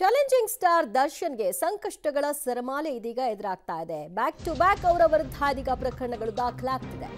challenging star ದರ್ಶನ್ಗೆ ಸಂಕಷ್ಟಗಳ ಸರಮಾಲೆ ಇದೀಗ ಎದುರಾಗ್ತಾ ಇದೆ ಬ್ಯಾಕ್ ಟು ಬ್ಯಾಕ್ ಅವರ ವಿರುದ್ಧ ಇದೀಗ ಪ್ರಕರಣಗಳು ದಾಖಲಾಗ್ತಿದೆ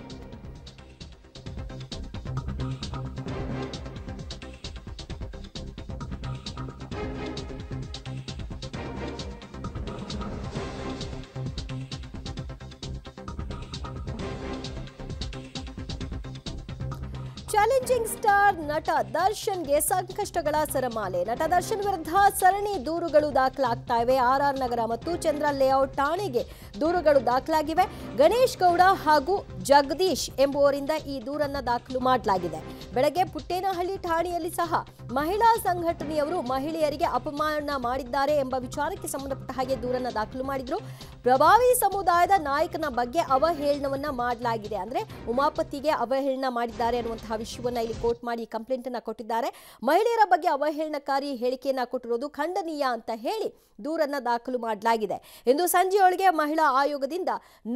ಚಾಲೆಂಜಿಂಗ್ ಸ್ಟಾರ್ ನಟ ದರ್ಶನ್ಗೆ ಸಂಕಷ್ಟಗಳ ಸರಮಾಲೆ ನಟ ದರ್ಶನ್ ವಿರುದ್ಧ ಸರಣಿ ದೂರುಗಳು ದಾಖಲಾಗ್ತಾ ಇವೆ ಆರ್ ಆರ್ ನಗರ ಮತ್ತು ಚಂದ್ರ ಲೇಔಟ್ ಠಾಣೆಗೆ ದೂರುಗಳು ದಾಖಲಾಗಿವೆ ಗಣೇಶ್ ಗೌಡ ಹಾಗೂ ಜಗದೀಶ್ ಎಂಬುವರಿಂದ ಈ ದೂರನ್ನ ದಾಖಲು ಮಾಡಲಾಗಿದೆ ಬೆಳಗ್ಗೆ ಪುಟ್ಟೇನಹಳ್ಳಿ ಠಾಣೆಯಲ್ಲಿ ಸಹ ಮಹಿಳಾ ಸಂಘಟನೆಯವರು ಮಹಿಳೆಯರಿಗೆ ಅಪಮಾನ ಮಾಡಿದ್ದಾರೆ ಎಂಬ ವಿಚಾರಕ್ಕೆ ಸಂಬಂಧಪಟ್ಟ ಹಾಗೆ ದೂರನ್ನ ದಾಖಲು ಮಾಡಿದ್ರು ಪ್ರಭಾವಿ ಸಮುದಾಯದ ನಾಯಕನ ಬಗ್ಗೆ ಅವಹೇಳನವನ್ನ ಮಾಡಲಾಗಿದೆ ಅಂದ್ರೆ ಉಮಾಪತಿಗೆ ಅವಹೇಳನ ಮಾಡಿದ್ದಾರೆ ಅನ್ನುವಂತಹ ವಿಷಯವನ್ನ ಇಲ್ಲಿ ಕೋರ್ಟ್ ಮಾಡಿ ಕಂಪ್ಲೇಂಟ್ ಅನ್ನ ಕೊಟ್ಟಿದ್ದಾರೆ ಮಹಿಳೆಯರ ಬಗ್ಗೆ ಅವಹೇಳನಕಾರಿ ಹೇಳಿಕೆಯನ್ನ ಕೊಟ್ಟಿರೋದು ಖಂಡನೀಯ ಅಂತ ಹೇಳಿ ದೂರನ್ನ ದಾಖಲು ಮಾಡಲಾಗಿದೆ ಇಂದು ಸಂಜೆಯೊಳಗೆ ಮಹಿಳಾ ಆಯೋಗದಿಂದ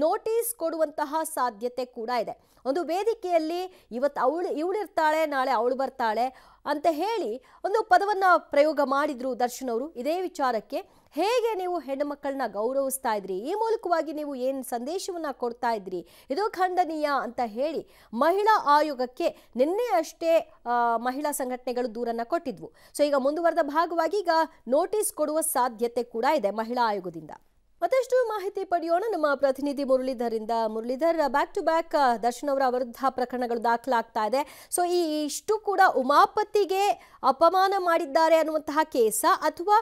ನೋಟಿಸ್ ಕೊಡುವಂತಹ ಸಾಧ್ಯತೆ ಕೂಡ ಇದೆ ಒಂದು ವೇದಿಕೆಯಲ್ಲಿ ಇವತ್ತು ಅವಳು ಇವಳಿರ್ತಾಳೆ ನಾಳೆ ಅವಳು ಬರ್ತಾಳೆ ಅಂತ ಹೇಳಿ ಒಂದು ಪದವನ್ನು ಪ್ರಯೋಗ ಮಾಡಿದರು ದರ್ಶನ್ ಅವರು ಇದೇ ವಿಚಾರಕ್ಕೆ ಹೇಗೆ ನೀವು ಹೆಣ್ಣು ಮಕ್ಕಳನ್ನ ಗೌರವಿಸ್ತಾ ಇದ್ರಿ ಈ ಮೂಲಕವಾಗಿ ನೀವು ಏನು ಸಂದೇಶವನ್ನು ಕೊಡ್ತಾ ಇದ್ರಿ ಇದು ಖಂಡನೀಯ ಅಂತ ಹೇಳಿ ಮಹಿಳಾ ಆಯೋಗಕ್ಕೆ ನಿನ್ನೆ ಅಷ್ಟೇ ಮಹಿಳಾ ಸಂಘಟನೆಗಳು ದೂರನ್ನು ಕೊಟ್ಟಿದ್ವು ಸೊ ಈಗ ಮುಂದುವರೆದ ಭಾಗವಾಗಿ ಈಗ ನೋಟಿಸ್ ಕೊಡುವ ಸಾಧ್ಯತೆ ಕೂಡ ಇದೆ ಮಹಿಳಾ ಆಯೋಗದಿಂದ ಮತ್ತಷ್ಟು ಮಾಹಿತಿ ಪಡೆಯೋಣ ನಮ್ಮ ಪ್ರತಿನಿಧಿ ಮುರಳೀಧರಿಂದ Muralidhar back to back Darshan ಅವರ ವಿರುದ್ಧ ಪ್ರಕರಣಗಳು ದಾಖಲಾಗ್ತಾ ಇದೆ ಸೊ ಈ ಇಷ್ಟು ಕೂಡ ಉಮಾಪತಿಗೆ ಅಪಮಾನ ಮಾಡಿದ್ದಾರೆ ಅನ್ನುವಂತಹ ಕೇಸ ಅಥವಾ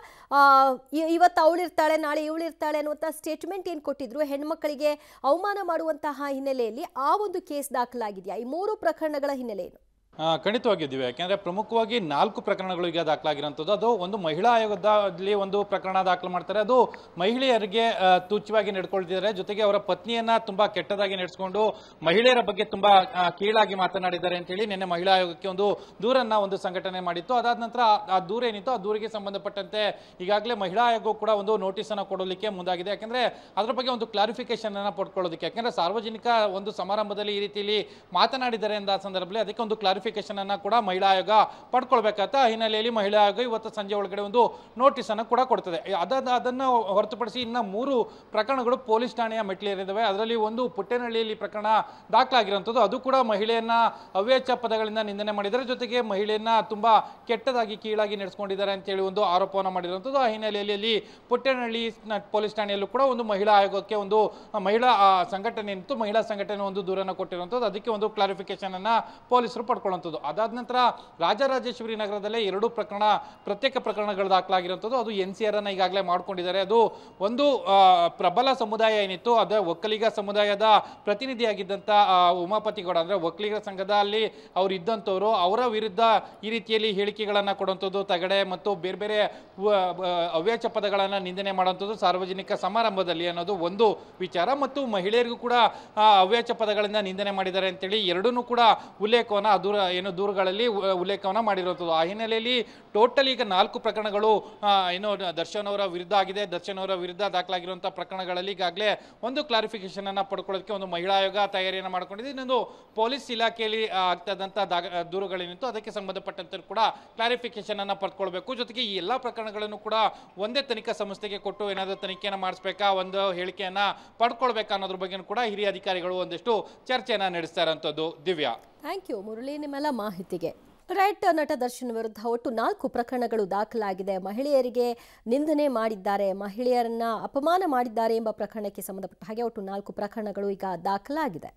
ಇವತ್ತು ಅವಳಿರ್ತಾಳೆ ನಾಳೆ ಇವಳಿರ್ತಾಳೆ ಅನ್ನುವಂಥ ಸ್ಟೇಟ್ಮೆಂಟ್ ಏನು ಕೊಟ್ಟಿದ್ರು ಹೆಣ್ಮಕ್ಕಳಿಗೆ ಅವಮಾನ ಮಾಡುವಂತಹ ಹಿನ್ನೆಲೆಯಲ್ಲಿ ಆ ಒಂದು ಕೇಸ್ ದಾಖಲಾಗಿದೆಯಾ ಈ ಮೂರು ಪ್ರಕರಣಗಳ ಹಿನ್ನೆಲೆ ಖಂಡಿತವಾಗಿ ಇದ್ದೀವಿ ಯಾಕೆಂದರೆ ಪ್ರಮುಖವಾಗಿ ನಾಲ್ಕು ಪ್ರಕರಣಗಳು ಈಗ ಅದು ಒಂದು ಮಹಿಳಾ ಆಯೋಗದಲ್ಲಿ ಒಂದು ಪ್ರಕರಣ ದಾಖಲು ಮಾಡ್ತಾರೆ ಅದು ಮಹಿಳೆಯರಿಗೆ ತುಚ್ಛವಾಗಿ ನಡ್ಕೊಳ್ತಿದ್ದಾರೆ ಜೊತೆಗೆ ಅವರ ಪತ್ನಿಯನ್ನು ತುಂಬ ಕೆಟ್ಟದಾಗಿ ನಡೆಸ್ಕೊಂಡು ಮಹಿಳೆಯರ ಬಗ್ಗೆ ತುಂಬ ಕೀಳಾಗಿ ಮಾತನಾಡಿದ್ದಾರೆ ಹೇಳಿ ನಿನ್ನೆ ಮಹಿಳಾ ಆಯೋಗಕ್ಕೆ ಒಂದು ದೂರನ್ನು ಒಂದು ಸಂಘಟನೆ ಮಾಡಿತ್ತು ಅದಾದ ನಂತರ ಆ ದೂರ ಏನಿತ್ತು ಆ ದೂರಿಗೆ ಸಂಬಂಧಪಟ್ಟಂತೆ ಈಗಾಗಲೇ ಮಹಿಳಾ ಆಯೋಗ ಕೂಡ ಒಂದು ನೋಟಿಸನ್ನು ಕೊಡಲಿಕ್ಕೆ ಮುಂದಾಗಿದೆ ಯಾಕೆಂದ್ರೆ ಅದರ ಬಗ್ಗೆ ಒಂದು ಕ್ಲಾರಿಫಿಕೇಶನ್ ಕ್ಲಾರಿಫಿಕೇಶನನ್ನು ಪಡ್ಕೊಳ್ಳೋದಕ್ಕೆ ಯಾಕೆಂದ್ರೆ ಸಾರ್ವಜನಿಕ ಒಂದು ಸಮಾರಂಭದಲ್ಲಿ ಈ ರೀತಿಯಲ್ಲಿ ಮಾತನಾಡಿದ್ದಾರೆ ಎಂದ ಸಂದರ್ಭದಲ್ಲಿ ಅದಕ್ಕೆ ಒಂದು ಕ್ಲಾರಿಫಿ ಅನ್ನು ಕೂಡ ಮಹಿಳಾ ಆಯೋಗ ಪಡ್ಕೊಳ್ಬೇಕಾದ ಆ ಹಿನ್ನೆಲೆಯಲ್ಲಿ ಮಹಿಳಾ ಆಯೋಗ ಇವತ್ತು ಸಂಜೆ ಒಳಗಡೆ ಒಂದು ನೋಟಿಸ್ ಅನ್ನು ಕೂಡ ಕೊಡ್ತದೆ ಅದನ್ನು ಅದನ್ನು ಹೊರತುಪಡಿಸಿ ಇನ್ನ ಮೂರು ಪ್ರಕರಣಗಳು ಪೊಲೀಸ್ ಠಾಣೆಯ ಮೆಟ್ಟಿಲೇರಿದ್ದಾವೆ ಅದರಲ್ಲಿ ಒಂದು ಪುಟ್ಟೇನಹಳ್ಳಿಯಲ್ಲಿ ಪ್ರಕರಣ ದಾಖಲಾಗಿರುವಂಥದ್ದು ಅದು ಕೂಡ ಮಹಿಳೆಯನ್ನ ಅವ್ಯಾಚ ಪದಗಳಿಂದ ನಿಂದನೆ ಮಾಡಿದ್ದಾರೆ ಜೊತೆಗೆ ಮಹಿಳೆಯನ್ನ ತುಂಬಾ ಕೆಟ್ಟದಾಗಿ ಕೀಳಾಗಿ ನಡೆಸ್ಕೊಂಡಿದ್ದಾರೆ ಅಂತೇಳಿ ಒಂದು ಆರೋಪವನ್ನು ಮಾಡಿರುವಂಥದ್ದು ಆ ಹಿನ್ನೆಲೆಯಲ್ಲಿ ಪುಟ್ಟೇನಹಳ್ಳಿ ಪೊಲೀಸ್ ಠಾಣೆಯಲ್ಲೂ ಕೂಡ ಒಂದು ಮಹಿಳಾ ಆಯೋಗಕ್ಕೆ ಒಂದು ಮಹಿಳಾ ಸಂಘಟನೆ ಮಹಿಳಾ ಸಂಘಟನೆ ಒಂದು ದೂರನ ಕೊಟ್ಟಿರುವಂಥದ್ದು ಅದಕ್ಕೆ ಒಂದು ಕ್ಲಾರಿಫಿಕೇಶನ್ ಅನ್ನ ಪೊಲೀಸರು ಪಡ್ಕೊಂಡು ಅದಾದ ನಂತರ ರಾಜರಾಜೇಶ್ವರಿ ನಗರದಲ್ಲೇ ಎರಡು ಪ್ರಕರಣ ಪ್ರತ್ಯೇಕ ಪ್ರಕರಣಗಳು ದಾಖಲಾಗಿರುವಂಥದ್ದು ಅದು ಎನ್ ಸಿ ಆರ್ ಈಗಾಗಲೇ ಮಾಡ್ಕೊಂಡಿದ್ದಾರೆ ಅದು ಒಂದು ಪ್ರಬಲ ಸಮುದಾಯ ಏನಿತ್ತು ಅದೇ ಒಕ್ಕಲಿಗ ಸಮುದಾಯದ ಪ್ರತಿನಿಧಿಯಾಗಿದ್ದಂಥ ಉಮಾಪತಿಗೌಡ ಅಂದರೆ ಒಕ್ಕಲಿಗರ ಸಂಘದಲ್ಲಿ ಅವರು ಇದ್ದಂಥವ್ರು ಅವರ ವಿರುದ್ಧ ಈ ರೀತಿಯಲ್ಲಿ ಹೇಳಿಕೆಗಳನ್ನು ಕೊಡುವಂಥದ್ದು ತಗಡೆ ಮತ್ತು ಬೇರೆ ಬೇರೆ ಅವ್ಯಾಚ ಪದಗಳನ್ನು ನಿಂದನೆ ಮಾಡುವಂಥದ್ದು ಸಾರ್ವಜನಿಕ ಸಮಾರಂಭದಲ್ಲಿ ಅನ್ನೋದು ಒಂದು ವಿಚಾರ ಮತ್ತು ಮಹಿಳೆಯರಿಗೂ ಕೂಡ ಅವ್ಯಾಚ ಪದಗಳಿಂದ ನಿಂದನೆ ಮಾಡಿದ್ದಾರೆ ಅಂತೇಳಿ ಎರಡೂ ಕೂಡ ಉಲ್ಲೇಖವನ್ನು ಅದು ಏನು ದೂರುಗಳಲ್ಲಿ ಉಲ್ಲೇಖವನ್ನು ಮಾಡಿರುವಂಥದ್ದು ಆ ಹಿನ್ನೆಲೆಯಲ್ಲಿ ಟೋಟಲ್ ಈಗ ನಾಲ್ಕು ಪ್ರಕರಣಗಳು ಏನು ದರ್ಶನ್ ಅವರ ವಿರುದ್ಧ ಆಗಿದೆ ದರ್ಶನ್ ಅವರ ವಿರುದ್ಧ ದಾಖಲಾಗಿರುವಂಥ ಪ್ರಕರಣಗಳಲ್ಲಿ ಈಗಾಗಲೇ ಒಂದು ಕ್ಲಾರಿಫಿಕೇಶನ್ ಅನ್ನು ಪಡ್ಕೊಳ್ಳೋದಕ್ಕೆ ಒಂದು ಮಹಿಳಾ ಆಯೋಗ ತಯಾರಿಯನ್ನು ಮಾಡ್ಕೊಂಡಿದೆ ಇನ್ನೊಂದು ಪೊಲೀಸ್ ಇಲಾಖೆಯಲ್ಲಿ ಆಗ್ತದಂಥ ದೂರುಗಳೇನಿತ್ತು ಅದಕ್ಕೆ ಸಂಬಂಧಪಟ್ಟಂತೂ ಕೂಡ ಕ್ಲಾರಿಫಿಕೇಶನ್ ಅನ್ನು ಪಡ್ಕೊಳ್ಬೇಕು ಜೊತೆಗೆ ಈ ಎಲ್ಲ ಪ್ರಕರಣಗಳನ್ನು ಕೂಡ ಒಂದೇ ತನಿಖಾ ಸಂಸ್ಥೆಗೆ ಕೊಟ್ಟು ಏನಾದರೂ ತನಿಖೆಯನ್ನು ಮಾಡಿಸ್ಬೇಕಾ ಒಂದು ಹೇಳಿಕೆಯನ್ನು ಪಡ್ಕೊಳ್ಬೇಕಾ ಅನ್ನೋದ್ರ ಬಗ್ಗೆ ಕೂಡ ಹಿರಿಯ ಅಧಿಕಾರಿಗಳು ಒಂದಿಷ್ಟು ಚರ್ಚೆಯನ್ನು ನಡೆಸ್ತಾ ದಿವ್ಯಾ ಥ್ಯಾಂಕ್ ಯು ಮುರಳಿ ನಿಮ್ಮೆಲ್ಲ ಮಾಹಿತಿಗೆ ರೈಟ್ ನಟ ದರ್ಶನ್ ವಿರುದ್ಧ ಒಟ್ಟು ನಾಲ್ಕು ಪ್ರಕರಣಗಳು ದಾಖಲಾಗಿದೆ ಮಹಿಳೆಯರಿಗೆ ನಿಂದನೆ ಮಾಡಿದ್ದಾರೆ ಮಹಿಳೆಯರನ್ನ ಅಪಮಾನ ಮಾಡಿದ್ದಾರೆ ಎಂಬ ಪ್ರಕರಣಕ್ಕೆ ಸಂಬಂಧಪಟ್ಟ ಹಾಗೆ ಒಟ್ಟು ನಾಲ್ಕು ಪ್ರಕರಣಗಳು ಈಗ ದಾಖಲಾಗಿದೆ